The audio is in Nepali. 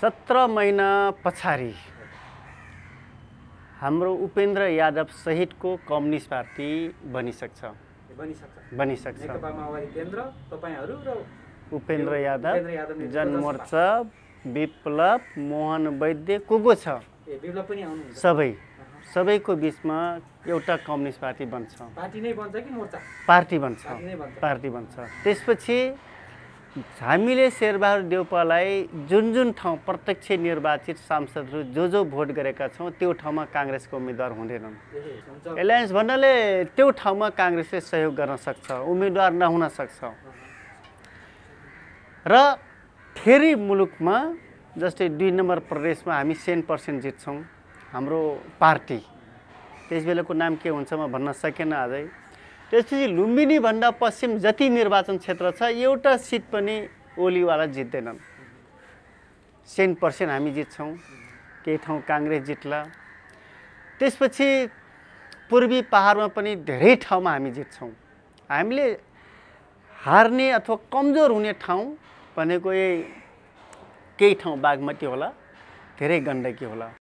सत्र महिना पछाडि हाम्रो उपेन्द्र यादव सहितको कम्युनिस्ट पार्टी बनिसक्छ बनिसक्छ उपेन्द्र यादव जनमोर्चा विप्लव मोहन वैद्य को को छ सबै सबैको बिचमा एउटा कम्युनिस्ट पार्टी बन्छ पार्टी बन्छ पार्टी बन्छ त्यसपछि हामीले शेरबहादुर देउपालाई जुन जुन ठाउँ प्रत्यक्ष निर्वाचित सांसदहरू जो जो भोट गरेका छौँ त्यो ठाउँमा काङ्ग्रेसको उम्मेद्वार हुँदैनन् एलायन्स भन्नाले त्यो ठाउँमा काङ्ग्रेसले सहयोग गर्न सक्छ उम्मेद्वार नहुन सक्छ र फेरि मुलुकमा जस्तै दुई नम्बर प्रदेशमा हामी सेन पर्सेन्ट जित्छौँ हाम्रो पार्टी त्यस बेलाको नाम के हुन्छ म भन्न सकेन अझै त्यसपछि लुम्बिनीभन्दा पश्चिम जति निर्वाचन क्षेत्र छ एउटा सिट पनि ओलीवाला जित्दैनन् सेन पर्सेन्ट हामी जित्छौँ केही ठाउँ काङ्ग्रेस जित्ला त्यसपछि पूर्वी पहाडमा पनि धेरै ठाउँमा हामी जित्छौँ हामीले हार्ने अथवा कमजोर हुने ठाउँ भनेको यही केही ठाउँ बागमती होला धेरै गण्डकी होला